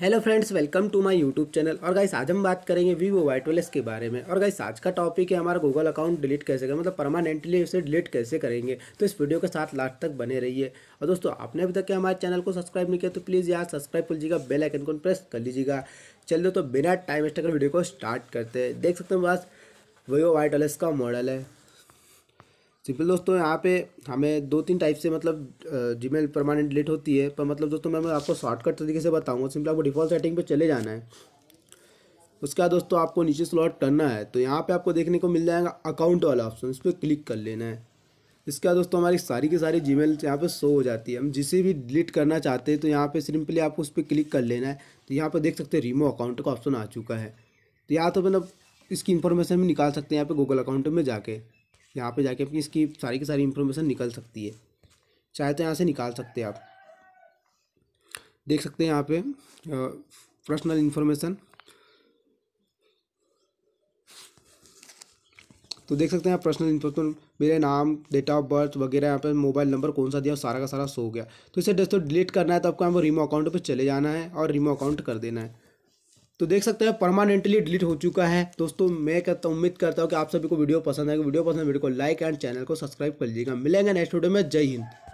hello friends welcome to my YouTube channel और guys आज हम बात करेंगे वीवो वाई ट्वेल्व के बारे में और गाइस आज का टॉपिक है हमारा गूगल अकाउंट डिलीट कैसे करें मतलब परमानेंटली उसे डिलीट कैसे करेंगे तो इस वीडियो के साथ लास्ट तक बने रहिए और दोस्तों आपने अभी तक के हमारे चैनल को सब्सक्राइब नहीं किया तो प्लीज़ यार सब्सक्राइब कर लीजिएगा बेल आइकन को प्रेस कर लीजिएगा दो तो बिना टाइम वेस्ट कर वीडियो को स्टार्ट करते हैं देख सकते हैं बस वीवो वाई का मॉडल है सिंपल दोस्तों यहाँ पे हमें दो तीन टाइप से मतलब जीमेल परमानेंट डिलीट होती है पर मतलब दोस्तों मैं आपको शॉर्टकट तरीके से बताऊँगा सिंपल आपको डिफ़ॉल्ट सेटिंग पे चले जाना है उसके बाद दोस्तों आपको नीचे स्लॉट करना है तो यहाँ पे आपको देखने को मिल जाएगा अकाउंट वाला ऑप्शन इस पर क्लिक कर लेना है इसके बाद दोस्तों हमारी सारी की सारी जीमेल यहाँ पर शो हो जाती है हम जिसे भी डिलीट करना चाहते हैं तो यहाँ पे सिंपली आपको उस पर क्लिक कर लेना है तो यहाँ पर देख सकते हैं रिमो अकाउंट का ऑप्शन आ चुका है तो यहाँ तो मतलब इसकी इन्फॉर्मेशन भी निकाल सकते हैं यहाँ पर गूगल अकाउंट में जाके यहाँ पे जाके अपनी इसकी सारी की सारी इन्फॉर्मेशन निकल सकती है चाहे तो यहाँ से निकाल सकते हैं आप देख सकते हैं यहाँ पे पर्सनल इन्फॉर्मेशन तो देख सकते हैं आप पर्सनल इन्फॉर्मेशन मेरे नाम डेट ऑफ बर्थ वगैरह यहाँ पर मोबाइल नंबर कौन सा दिया सारा का सारा सो हो गया तो इसे दोस्तों डिलीट करना है तो आपको यहाँ पर रिमो अकाउंट पर चले जाना है और रिमो अकाउंट कर देना है तो देख सकते हैं परमानेंटली डिलीट हो चुका है दोस्तों मैं कहता उम्मीद करता हूँ कि आप सभी को वीडियो पसंद आएगा वीडियो पसंद वीडियो को लाइक एंड चैनल को सब्सक्राइब कर लीजिएगा मिलेंगे नेक्स्ट वीडियो में जय हिंद